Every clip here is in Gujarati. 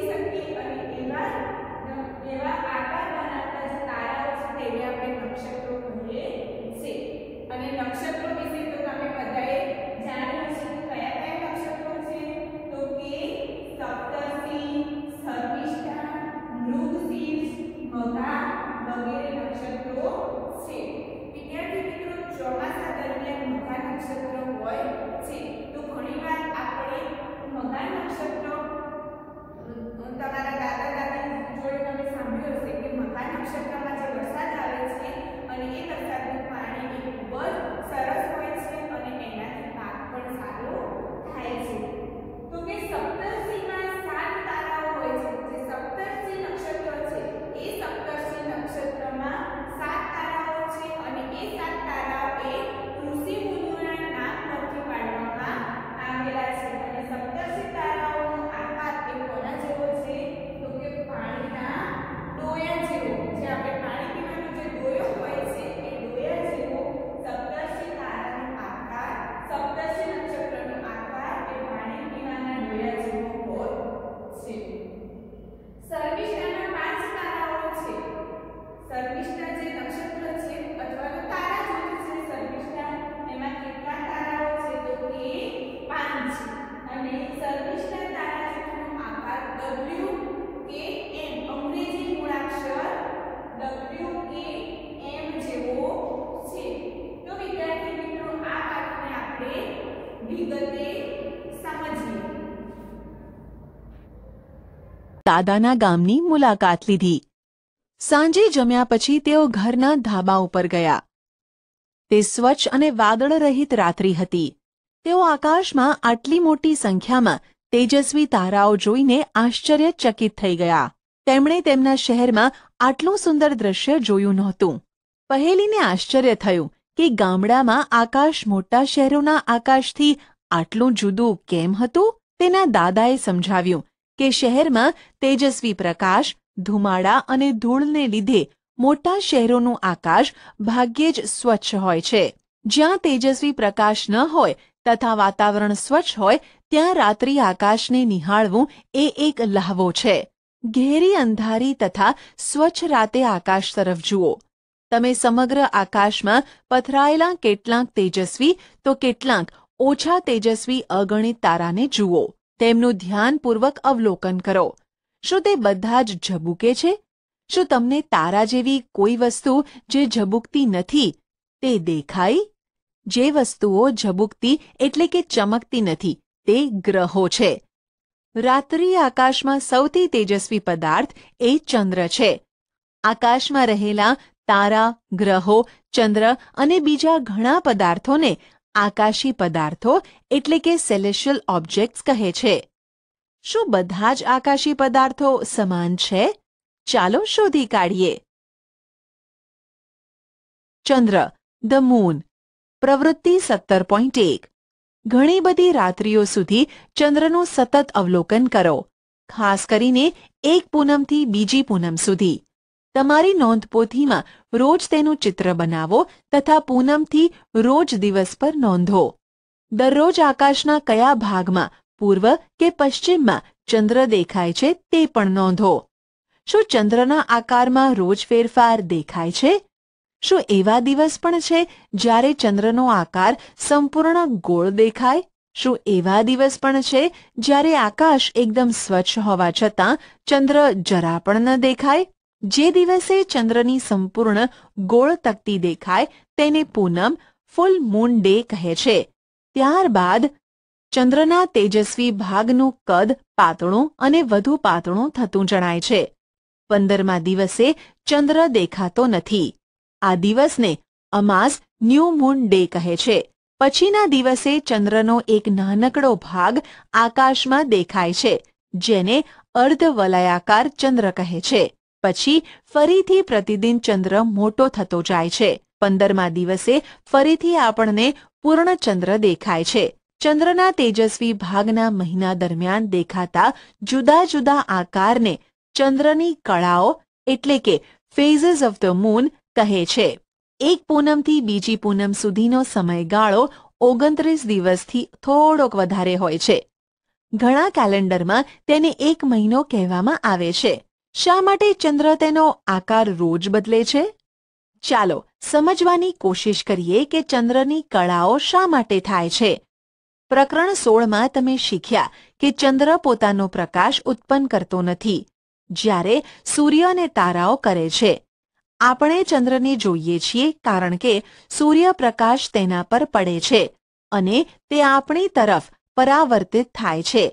શોધી શકીએ અને એવા એવા આકાર બનાવતા જે તારાઓ છે તેને આપણે નક્ષત્રો કહીએ છીએ અને નક્ષત્રો વિશે દાદાના ગામની મુલાકાત લીધી સાંજે જમ્યા પછી તેઓ ઘરના ધાબા ઉપર ગયા તે સ્વચ્છ અને વાદળરહિત રાત્રિ હતી તેઓ આકાશમાં આટલી મોટી સંખ્યામાં તેજસ્વી તારાઓ જોઈને આશ્ચર્યચકિત થઈ ગયા તેમણે તેમના શહેરમાં આટલું સુંદર દ્રશ્ય જોયું નહોતું પહેલીને આશ્ચર્ય થયું કે ગામડામાં આકાશ મોટા શહેરોના આકાશથી આટલું જુદું કેમ હતું તેના દાદાએ સમજાવ્યું કે શહેરમાં તેજસ્વી પ્રકાશ ધુમાડા અને ધૂળને લીધે મોટા શહેરોનું આકાશ ભાગ્યે જ સ્વચ્છ હોય છે જ્યાં તેજસ્વી પ્રકાશ ન હોય તથા વાતાવરણ સ્વચ્છ હોય ત્યાં રાત્રિ આકાશને નિહાળવું એ એક લહાવો છે ઘેરી અંધારી તથા સ્વચ્છ રાતે આકાશ તરફ જુઓ તમે સમગ્ર આકાશમાં પથરાયેલા કેટલાંક તેજસ્વી તો કેટલાંક ઓછા તેજસ્વી અગણિત તારાને જુઓ તેમનું ધ્યાનપૂર્વક અવલોકન કરો શું તે બધા જ ઝબૂકે છે શું તમને તારા જેવી કોઈ વસ્તુ જે ઝબૂકતી નથી તે દેખાય જે વસ્તુઓ ઝબૂકતી એટલે કે ચમકતી નથી તે ગ્રહો છે રાત્રિ આકાશમાં સૌથી તેજસ્વી પદાર્થ એ ચંદ્ર છે આકાશમાં રહેલા તારા ગ્રહો ચંદ્ર અને બીજા ઘણા પદાર્થોને આકાશી પદાર્થો એટલે કે સેલેશિયલ ઓબ્જેક્ટ્સ કહે છે શું બધા જ આકાશી પદાર્થો સમાન છે ચાલો શોધી કાઢીએ ચંદ્ર ધ મૂન પ્રવૃત્તિ સત્તર પોઈન્ટ એક ઘણી બધી રાત્રિઓ સુધી ચંદ્રનું સતત અવલોકન કરો ખાસ કરીને એક પૂનમથી બીજી પૂનમ સુધી તમારી નોંધપોથીમાં રોજ તેનું ચિત્ર બનાવો તથા પૂનમથી રોજ દિવસ પર નોંધો દરરોજ આકાશના કયા ભાગમાં પૂર્વ કે પશ્ચિમમાં ચંદ્ર દેખાય છે તે પણ નોંધો શું ચંદ્રના આકારમાં રોજ ફેરફાર દેખાય છે શું એવા દિવસ પણ છે જ્યારે ચંદ્રનો આકાર સંપૂર્ણ ગોળ દેખાય શું એવા દિવસ પણ છે જ્યારે આકાશ એકદમ સ્વચ્છ હોવા છતાં ચંદ્ર જરા પણ ન દેખાય જે દિવસે ચંદ્રની સંપૂર્ણ ગોળ તકતી દેખાય તેને પૂનમ ફૂલ મૂન ડે કહે છે ત્યારબાદ ચંદ્રના તેજસ્વી ભાગનું કદ પાતળું અને વધુ પાતળું થતું જણાય છે પંદરમા દિવસે ચંદ્ર દેખાતો નથી આ દિવસને અમાસ ન્યૂ મૂન ડે કહે છે પછીના દિવસે ચંદ્રનો એક નાનકડો ભાગ આકાશમાં દેખાય છે જેને અર્ધવલયાકાર ચંદ્ર કહે છે પછી ફરીથી પ્રતિદિન ચંદ્ર મોટો થતો જાય છે પંદરમા દિવસે ફરીથી આપણને પૂર્ણ ચંદ્ર દેખાય છે ચંદ્રના તેજસ્વી ભાગના મહિના દરમિયાન દેખાતા જુદા જુદા આકારને ચંદ્રની કળાઓ એટલે કે ફેઝીસ ઓફ ધ મૂન કહે છે એક પૂનમથી બીજી પૂનમ સુધીનો સમયગાળો ઓગણત્રીસ દિવસથી થોડોક વધારે હોય છે ઘણા કેલેન્ડરમાં તેને એક મહિનો કહેવામાં આવે છે શા માટે ચંદ્ર તેનો આકાર રોજ બદલે છે ચાલો સમજવાની કોશિશ કરીએ કે ચંદ્રની કળાઓ શા માટે થાય છે પ્રકરણ સોળમાં તમે શીખ્યા કે ચંદ્ર પોતાનો પ્રકાશ ઉત્પન્ન કરતો નથી જ્યારે સૂર્ય અને તારાઓ કરે છે આપણે ચંદ્રને જોઈએ છીએ કારણ કે સૂર્યપ્રકાશ તેના પર પડે છે અને તે આપણી તરફ પરાવર્તિત થાય છે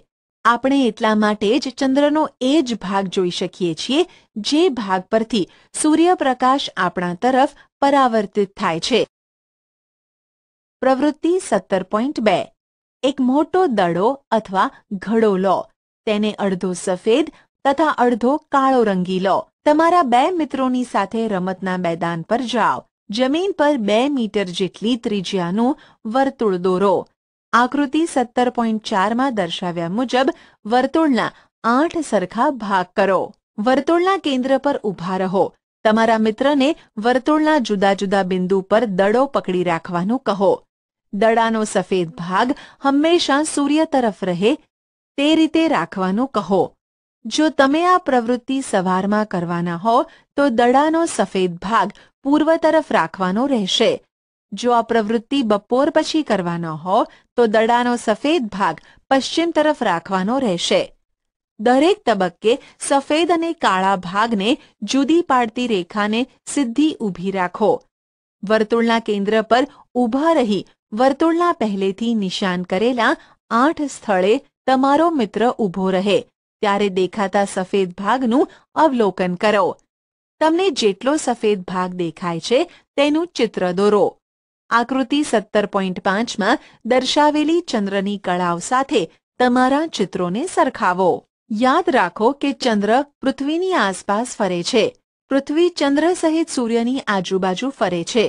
આપણે એટલા માટે જ ચંદ્રનો એ જ ભાગ જોઈ શકીએ છીએ જે ભાગ પરથી સૂર્યપ્રકાશ આપણા તરફ પરાવર્તિત થાય છે પ્રવૃત્તિ સત્તર પોઈન્ટ બે એક મોટો દડો અથવા ઘડો લો તેને અડધો સફેદ તથા અડધો કાળો રંગી લો તમારા બે મિત્રોની સાથે રમતના મેદાન પર જાઓ જમીન પર બે મીટર જેટલી ત્રિજ્યાનું વર્તુળ દોરો આકૃતિ સત્તર પોઈન્ટ ચારમાં દર્શાવ્યા મુજબ વર્તુળના આઠ સરખા ભાગ કરો વર્તુળના કેન્દ્ર પર ઊભા રહો તમારા મિત્રને વર્તુળના જુદા જુદા બિંદુ પર દડો પકડી રાખવાનું કહો દડાનો સફેદ ભાગ હંમેશા સૂર્ય તરફ રહે તે રીતે રાખવાનું કહો જો તમે આ પ્રવૃત્તિ સવારમાં કરવાના હો તો દડાનો સફેદ ભાગ પૂર્વ તરફ રાખવાનો રહેશે જો આ પ્રવૃત્તિ બપોર પછી કરવાનો હો તો દડાનો સફેદ ભાગ પશ્ચિમ તરફ રાખવાનો રહેશે દરેક તબક્કે સફેદ અને કાળા ભાગને જુદી પાડતી રેખાને સીધી ઊભી રાખો વર્તુળના કેન્દ્ર પર ઊભા રહી વર્તુળના પહેલેથી નિશાન કરેલા આઠ સ્થળે તમારો મિત્ર ઊભો રહે ત્યારે દેખાતા સફેદ ભાગનું અવલોકન કરો તમને જેટલો સફેદ ભાગ દેખાય છે તેનું ચિત્ર દોરો આકૃતિ સત્તર પોઈન્ટ પાંચમાં દર્શાવેલી ચંદ્રની કળાવ સાથે તમારા ચિત્રોને સરખાવો યાદ રાખો કે ચંદ્ર પૃથ્વીની આસપાસ ફરે છે પૃથ્વી ચંદ્ર સહિત સૂર્યની આજુબાજુ ફરે છે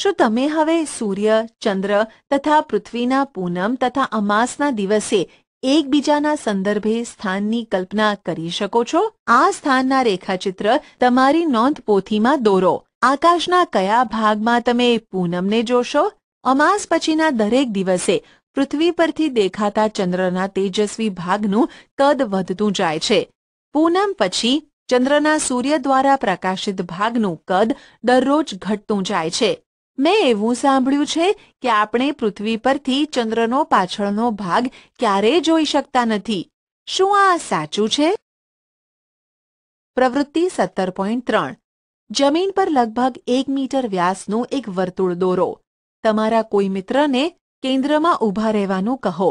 શું તમે હવે સૂર્ય ચંદ્ર તથા પૃથ્વીના પૂનમ તથા અમાસના દિવસે એકબીજાના સંદર્ભે સ્થાનની કલ્પના કરી શકો છો આ સ્થાનના રેખાચિત્ર તમારી નોંધ પોથીમાં દોરો આકાશના કયા ભાગમાં તમે પૂનમને જોશો અમાસ પછીના દરેક દિવસે પૃથ્વી પરથી દેખાતા ચંદ્રના તેજસ્વી ભાગનું કદ વધતું જાય છે પૂનમ પછી ચંદ્રના સૂર્ય દ્વારા પ્રકાશિત ભાગનું કદ દરરોજ ઘટતું જાય છે મેં એવું સાંભળ્યું છે કે આપણે પૃથ્વી પરથી ચંદ્રનો પાછળનો ભાગ ક્યારેય જોઈ શકતા નથી શું આ સાચું છે પ્રવૃત્તિ સત્તર પોઈન્ટ ત્રણ જમીન પર લગભગ એક મીટર વ્યાસનું એક વર્તુળ દોરો તમારા કોઈ મિત્રને કેન્દ્રમાં ઊભા રહેવાનું કહો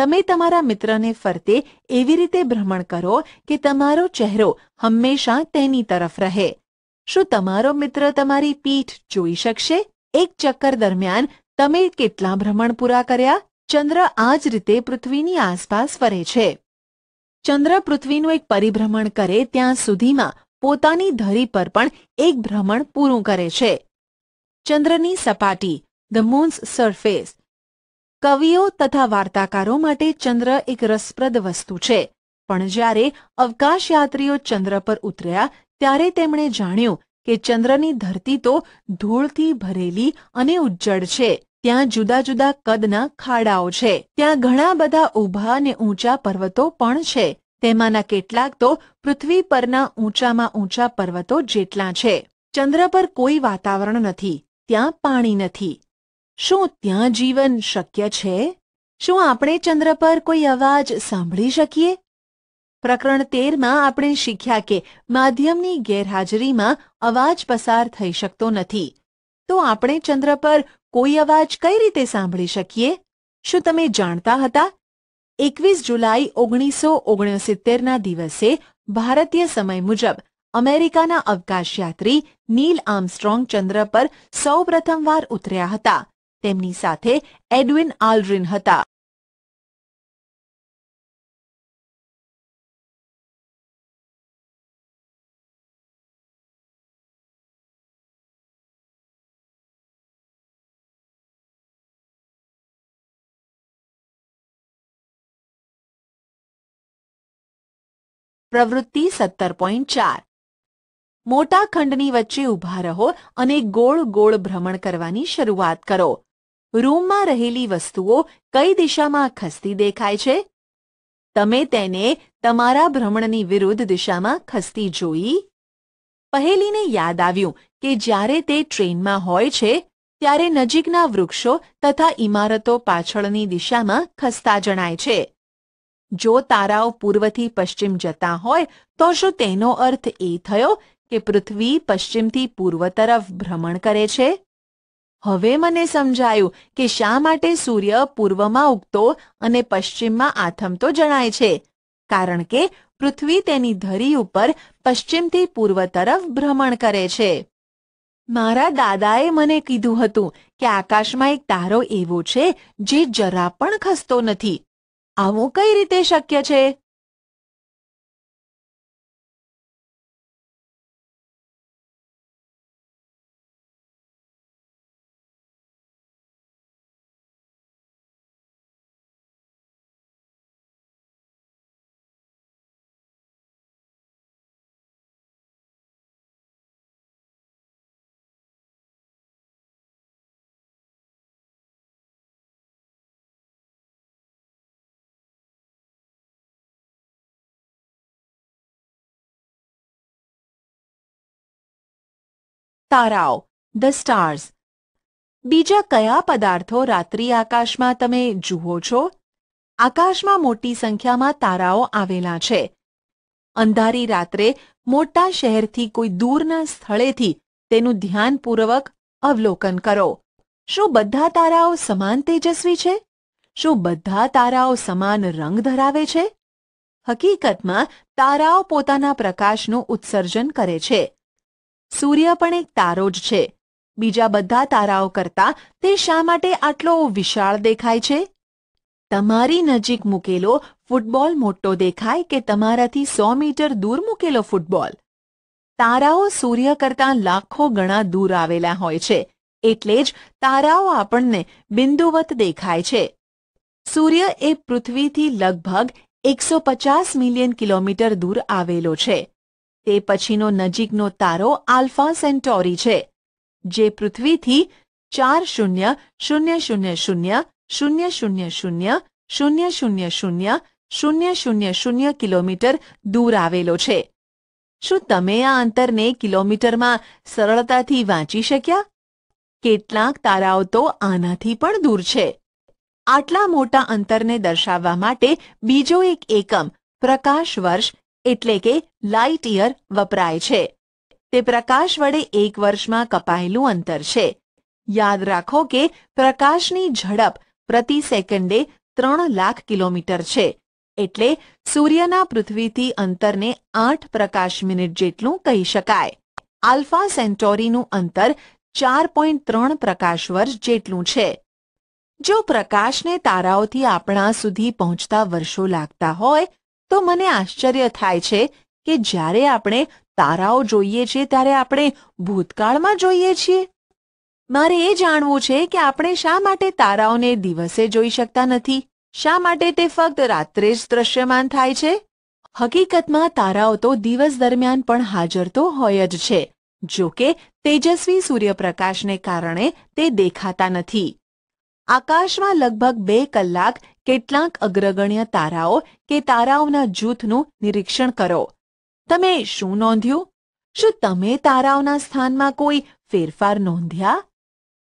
તમે તમારા મિત્રને ફરતે એવી રીતે ભ્રમણ કરો કે તમારો ચહેરો હંમેશા તેની તરફ રહે શું તમારો મિત્ર તમારી પીઠ જોઈ શકશે એક ચક્કર દરમિયાન તમે કેટલા ભ્રમણ પૂરા કર્યા ચંદ્ર આ જ રીતે પૃથ્વીની આસપાસ ફરે છે ચંદ્ર પૃથ્વીનું એક પરિભ્રમણ કરે ત્યાં સુધીમાં પોતાની ધરી પર પણ એક ભ્રમણ પૂરું કરે છે ચંદ્રની સપાટી ધ મૂન્સ સરફેસ કવિઓ તથા વાર્તાકારો માટે ચંદ્ર એક રસપ્રદ વસ્તુ છે પણ જ્યારે અવકાશયાત્રીઓ ચંદ્ર પર ઉતર્યા ત્યારે તેમણે જાણ્યું કે ચંદ્રની ધરતી તો ધૂળથી ભરેલી અને ઉજ્જડ છે ત્યાં જુદા જુદા કદના ખાડાઓ છે ત્યાં ઘણા બધા ઊભા અને ઊંચા પર્વતો પણ છે તેમાંના કેટલાક તો પૃથ્વી પરના ઊંચામાં ઊંચા પર્વતો જેટલા છે ચંદ્ર પર કોઈ વાતાવરણ નથી ત્યાં પાણી નથી શું ત્યાં જીવન શક્ય છે શું આપણે ચંદ્ર પર કોઈ અવાજ સાંભળી શકીએ પ્રકરણ તેરમાં આપણે શીખ્યા કે માધ્યમની ગેરહાજરીમાં અવાજ પસાર થઈ શકતો નથી તો આપણે ચંદ્ર પર કોઈ અવાજ કઈ રીતે સાંભળી શકીએ શું તમે જાણતા હતા એકવીસ જુલાઈ ઓગણીસો ઓગણસિત્તેરના દિવસે ભારતીય સમય મુજબ અમેરિકાના અવકાશયાત્રી નીલ આર્મસ્ટ્રોંગ ચંદ્ર પર સૌ પ્રથમવાર ઉતર્યા હતા તેમની સાથે એડવિન આલ્ડ્રિન હતા પ્રવૃત્તિ સત્તર પોઈન્ટ ચાર મોટા ખંડની વચ્ચે ઊભા રહો અને ગોળ ગોળ ભ્રમણ કરવાની શરૂઆત કરો રૂમમાં રહેલી વસ્તુઓ કઈ દિશામાં ખસતી દેખાય છે તમે તેને તમારા ભ્રમણની વિરુદ્ધ દિશામાં ખસતી જોઈ પહેલીને યાદ આવ્યું કે જ્યારે તે ટ્રેનમાં હોય છે ત્યારે નજીકના વૃક્ષો તથા ઇમારતો પાછળની દિશામાં ખસતા જણાય છે જો તારાઓ પૂર્વથી પશ્ચિમ જતા હોય તો શું તેનો અર્થ એ થયો કે પૃથ્વી પશ્ચિમથી પૂર્વ તરફ ભ્રમણ કરે છે હવે મને સમજાયું કે શા માટે સૂર્ય પૂર્વમાં ઉગતો અને પશ્ચિમમાં આથમતો જણાય છે કારણ કે પૃથ્વી તેની ધરી ઉપર પશ્ચિમથી પૂર્વ તરફ ભ્રમણ કરે છે મારા દાદાએ મને કીધું હતું કે આકાશમાં એક તારો એવો છે જે જરા પણ ખસતો નથી આવું કઈ રીતે શક્ય છે તારાઓ ધ સ્ટાર્સ બીજા કયા પદાર્થો રાત્રિ આકાશમાં તમે જુઓ છો આકાશમાં મોટી સંખ્યામાં તારાઓ આવેલા છે અંધારી રાત્રે મોટા શહેરથી કોઈ દૂરના સ્થળેથી તેનું ધ્યાનપૂર્વક અવલોકન કરો શું બધા તારાઓ સમાન તેજસ્વી છે શું બધા તારાઓ સમાન રંગ ધરાવે છે હકીકતમાં તારાઓ પોતાના પ્રકાશનું ઉત્સર્જન કરે છે સૂર્ય પણ એક તારો જ છે બીજા બધા તારાઓ કરતાં તે શા માટે આટલો વિશાળ દેખાય છે તમારી નજીક મૂકેલો ફૂટબોલ મોટો દેખાય કે તમારાથી સો મીટર દૂર મૂકેલો ફૂટબોલ તારાઓ સૂર્ય કરતાં લાખો ગણા દૂર આવેલા હોય છે એટલે જ તારાઓ આપણને બિંદુવત દેખાય છે સૂર્ય એ પૃથ્વીથી લગભગ એકસો પચાસ મિલિયન કિલોમીટર દૂર આવેલો છે તે પછીનો નજીકનો તારો આલ્ફા સેન્ટોરી છે જે પૃથ્વીથી ચાર શૂન્ય શૂન્ય શૂન્ય શૂન્ય શૂન્ય શૂન્ય શૂન્ય શૂન્ય શૂન્ય શૂન્ય શૂન્ય શૂન્ય શૂન્ય કિલોમીટર દૂર આવેલો છે શું તમે આ અંતરને કિલોમીટરમાં સરળતાથી વાંચી શક્યા કેટલાક તારાઓ તો આનાથી પણ દૂર છે આટલા મોટા અંતરને દર્શાવવા માટે બીજો એક એકમ પ્રકાશ વર્ષ એટલે કે લાઇટ યર વપરાય છે તે પ્રકાશ વડે એક વર્ષમાં કપાયેલું અંતર છે યાદ રાખો કે પ્રકાશની ઝડપ પ્રતિ સેકન્ડે ત્રણ લાખ કિલોમીટર છે એટલે સૂર્યના પૃથ્વીથી અંતરને આઠ પ્રકાશ મિનિટ જેટલું કહી શકાય આલ્ફા સેન્ટોરીનું અંતર ચાર પોઈન્ટ ત્રણ પ્રકાશ વર્ષ જેટલું છે જો પ્રકાશને તારાઓથી આપણા સુધી પહોંચતા વર્ષો લાગતા હોય તો મને આશ્ચર્ય થાય છે કે જ્યારે આપણે તારાઓ જોઈએ છીએ ત્યારે આપણે ભૂતકાળમાં જોઈએ છીએ મારે એ જાણવું છે કે આપણે શા માટે તારાઓને દિવસે જોઈ શકતા નથી શા માટે તે ફક્ત રાત્રે જ દ્રશ્યમાન થાય છે હકીકતમાં તારાઓ તો દિવસ દરમિયાન પણ હાજર તો હોય જ છે જો કે તેજસ્વી સૂર્યપ્રકાશને કારણે તે દેખાતા નથી આકાશમાં લગભગ બે કલાક કેટલાક અગ્રગણ્ય તારાઓ કે તારાઓના જૂથનું નિરીક્ષણ કરો તમે શું નોંધ્યું શું તમે તારાઓના સ્થાનમાં કોઈ ફેરફાર નોંધ્યા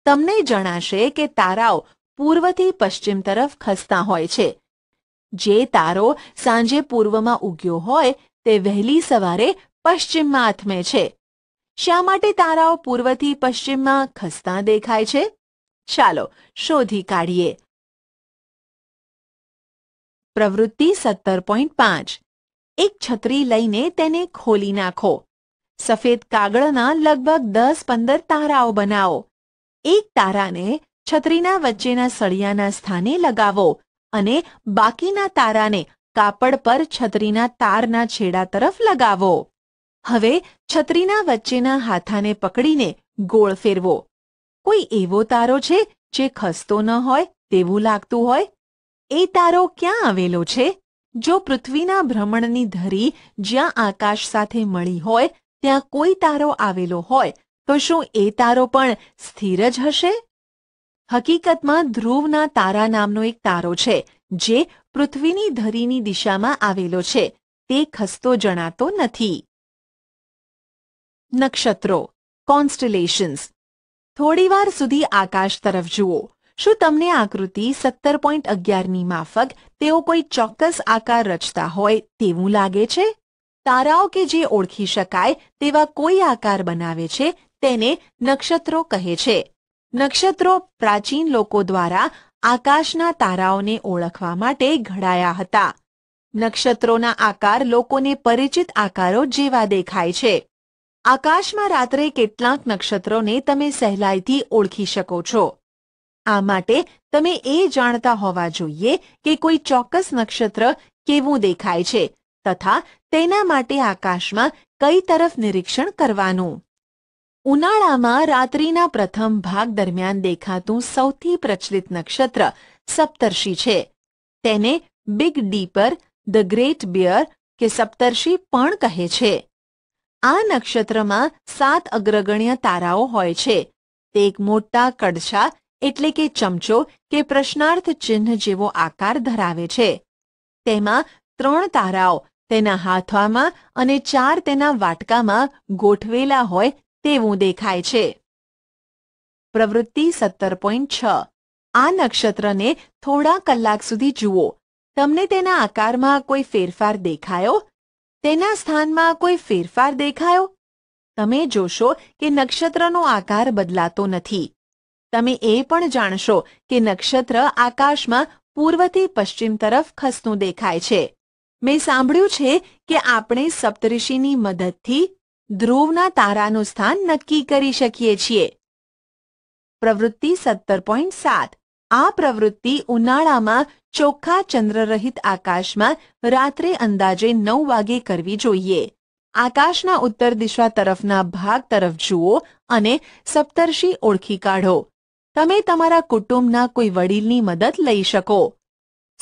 તમને જણાશે કે તારાઓ પૂર્વથી પશ્ચિમ તરફ ખસતા હોય છે જે તારો સાંજે પૂર્વમાં ઉગ્યો હોય તે વહેલી સવારે પશ્ચિમમાં આથમે છે શા માટે તારાઓ પૂર્વથી પશ્ચિમમાં ખસતા દેખાય છે ચાલો શોધી કાઢીએ પ્રવૃત્તિ સત્તર પોઈન્ટ પાંચ એક છત્રી લઈને તેને ખોલી નાખો સફેદ કાગળના લગભગ દસ પંદર તારાઓ બનાવો એક તારાને છત્રીના વચ્ચેના સળિયાના સ્થાને લગાવો અને બાકીના તારાને કાપડ પર છત્રીના તારના છેડા તરફ લગાવો હવે છત્રીના વચ્ચેના હાથાને પકડીને ગોળ ફેરવો કોઈ એવો તારો છે જે ખસતો ન હોય તેવું લાગતું હોય એ તારો ક્યાં આવેલો છે જો પૃથ્વીના ભ્રમણની ધરી જ્યાં આકાશ સાથે મળી હોય ત્યાં કોઈ તારો આવેલો હોય તો શું એ તારો પણ સ્થિર જ હશે હકીકતમાં ધ્રુવના તારા નામનો એક તારો છે જે પૃથ્વીની ધરીની દિશામાં આવેલો છે તે ખસતો જણાતો નથી નક્ષત્રો કોન્સ્ટલેશન્સ થોડીવાર સુધી આકાશ તરફ જુઓ શું તમને આકૃતિ સત્તર પોઈન્ટ અગિયારની માફક તેઓ કોઈ ચોક્કસ આકાર રચતા હોય તેવું લાગે છે તારાઓ કે જે ઓળખી શકાય તેવા કોઈ આકાર બનાવે છે તેને નક્ષત્રો કહે છે નક્ષત્રો પ્રાચીન લોકો દ્વારા આકાશના તારાઓને ઓળખવા માટે ઘડાયા હતા નક્ષત્રોના આકાર લોકોને પરિચિત આકારો જેવા દેખાય છે આકાશમાં રાત્રે કેટલાક નક્ષત્રોને તમે સહેલાઈથી ઓળખી શકો છો આ માટે તમે એ જાણતા હોવા જોઈએ કે કોઈ ચોક્કસ નક્ષત્ર કેવું દેખાય છે તથા તેના માટે આકાશમાં કઈ તરફ નિરીક્ષણ કરવાનું ઉનાળામાં રાત્રિના પ્રથમ ભાગ દરમિયાન દેખાતું સૌથી પ્રચલિત નક્ષત્ર સપ્તર્ષિ છે તેને Big Dipper the Great Bear કે સપ્તર્ષિ પણ કહે છે આ નક્ષત્રમાં સાત અગ્રગણ્ય તારાઓ હોય છે તે એક મોટા કડછા એટલે કે ચમચો કે પ્રશ્નાર્થ ચિહ્ન જેવો આકાર ધરાવે છે તેમાં ત્રણ તારાઓ તેના હાથવામાં અને ચાર તેના વાટકામાં ગોઠવેલા હોય તેવું દેખાય છે પ્રવૃત્તિ સત્તર પોઈન્ટ છ આ નક્ષત્રને થોડા કલાક સુધી જુઓ તમને તેના આકારમાં કોઈ ફેરફાર દેખાયો તેના સ્થાનમાં કોઈ ફેરફાર દેખાયો તમે જોશો કે નક્ષત્રનો આકાર બદલાતો નથી તમે એ પણ જાણશો કે નક્ષત્ર આકાશમાં પૂર્વથી પશ્ચિમ તરફ ખસતું દેખાય છે મેં સાંભળ્યું છે કે આપણે સપ્તઋષિની મદદથી ધ્રુવના તારાનું સ્થાન નક્કી કરી શકીએ છીએ પ્રવૃત્તિ સત્તર પોઈન્ટ સાત આ પ્રવૃત્તિ ઉનાળામાં ચોખ્ખા ચંદ્રરહિત આકાશમાં રાત્રે અંદાજે નવ વાગે કરવી જોઈએ આકાશના ઉત્તર દિશા તરફના ભાગ તરફ જુઓ અને સપ્તર્ષિ ઓળખી કાઢો તમે તમારા કુટુંબના કોઈ વડીલની મદદ લઈ શકો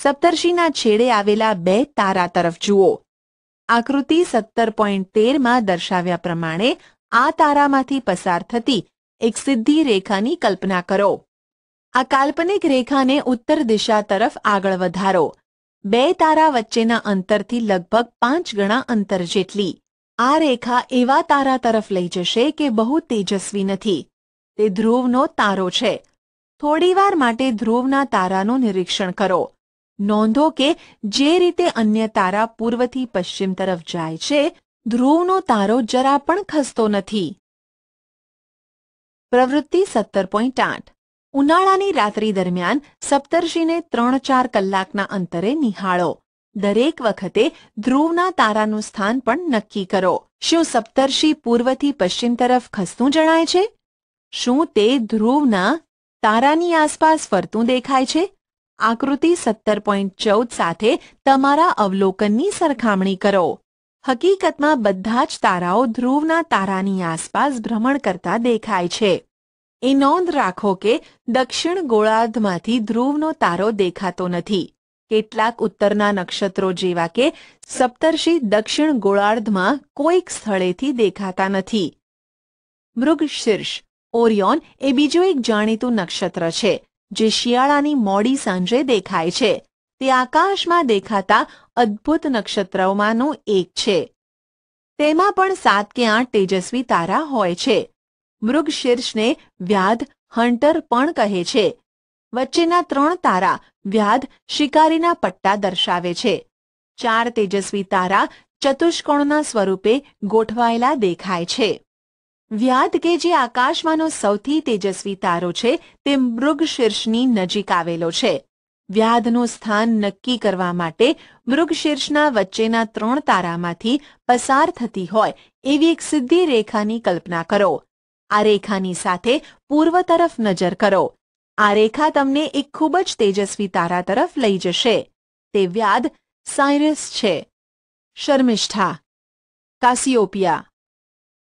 સપ્તર્ષિના છેડે આવેલા બે તારા તરફ જુઓ આકૃતિ સત્તર પોઈન્ટ તેરમાં દર્શાવ્યા પ્રમાણે આ તારામાંથી પસાર થતી એક સિદ્ધિ રેખાની કલ્પના કરો આ કાલ્પનિક રેખાને ઉત્તર દિશા તરફ આગળ વધારો બે તારા વચ્ચેના અંતરથી લગભગ પાંચ ગણા અંતર જેટલી આ રેખા એવા તારા તરફ લઈ જશે કે બહુ તેજસ્વી નથી તે ધ્રુવનો તારો છે થોડીવાર માટે ધ્રુવના તારાનું નિરીક્ષણ કરો નોંધો કે જે રીતે અન્ય તારા પૂર્વથી પશ્ચિમ તરફ જાય છે ધ્રુવનો તારો જરા પણ ખસતો નથી પ્રવૃત્તિ સત્તર પોઈન્ટ આઠ ઉનાળાની રાત્રિ દરમિયાન સપ્તર્ષિને ત્રણ ચાર કલાકના અંતરે નિહાળો દરેક વખતે ધ્રુવના તારાનું સ્થાન પણ નક્કી કરો શું સપ્તર્ષિ પૂર્વથી પશ્ચિમ તરફ ખસતું જણાય છે શું તે ધ્રુવના તારાની આસપાસ ફરતું દેખાય છે આકૃતિ સત્તર પોઈન્ટ ચૌદ સાથે તમારા અવલોકનની સરખામણી કરો હકીકતમાં બધા જ તારાઓ ધ્રુવના તારાની આસપાસ ભ્રમણ કરતા દેખાય છે એ નોંધ રાખો કે દક્ષિણ ગોળાર્ધમાંથી ધ્રુવનો તારો દેખાતો નથી કેટલાક ઉત્તરના નક્ષત્રો જેવા કે સપ્તર્ષિ દક્ષિણ ગોળાર્ધમાં કોઈક સ્થળેથી દેખાતા નથી મૃગશીર્ષ ઓરિયોન એ બીજું એક જાણીતું નક્ષત્ર છે જે શિયાળાની મોડી સાંજે દેખાય છે તે આકાશમાં દેખાતા અદ્ભુત નક્ષત્રોમાંનું એક છે તેમાં પણ સાત કે આઠ તેજસ્વી તારા હોય છે મૃગશીર્ષને વ્યાધ હન્ટર પણ કહે છે વચ્ચેના ત્રણ તારા વ્યાધ શિકારીના પટ્ટા દર્શાવે છે ચાર તેજસ્વી તારા ચતુષ્કોણના સ્વરૂપે ગોઠવાયેલા દેખાય છે વ્યાધ કે જે આકાશમાંનો સૌથી તેજસ્વી તારો છે તે મૃગશીર્ષની નજીક આવેલો છે વ્યાધનું સ્થાન નક્કી કરવા માટે મૃગશીર્ષના વચ્ચેના ત્રણ તારામાંથી પસાર થતી હોય એવી એક સીધી રેખાની કલ્પના કરો આ રેખાની સાથે પૂર્વ તરફ નજર કરો આ રેખા તમને એક ખૂબ જ તેજસ્વી તારા તરફ લઈ જશે તે વ્યાધ સાયરસ છે શર્મિષ્ઠા કાસિયોપિયા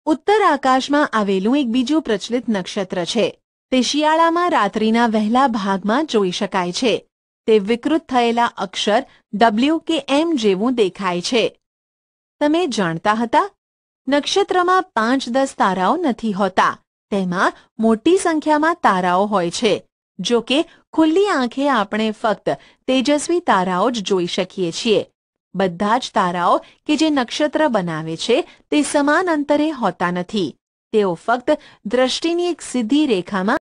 ઉત્તર આકાશમાં આવેલું એક બીજું પ્રચલિત નક્ષત્ર છે તે શિયાળામાં રાત્રિના વહેલા ભાગમાં જોઈ શકાય છે તે વિકૃત થયેલા અક્ષર ડબલ્યુ કે એમ જેવું દેખાય છે તમે જાણતા હતા નક્ષત્રમાં પાંચ દસ તારાઓ નથી હોતા તેમાં મોટી સંખ્યામાં તારાઓ હોય છે જો કે ખુલ્લી આંખે આપણે ફક્ત તેજસ્વી તારાઓ જ જોઈ શકીએ છીએ બધા જ તારાઓ કે જે નક્ષત્ર બનાવે છે તે સમાન અંતરે હોતા નથી તેઓ ફક્ત દ્રષ્ટિની એક સીધી રેખામાં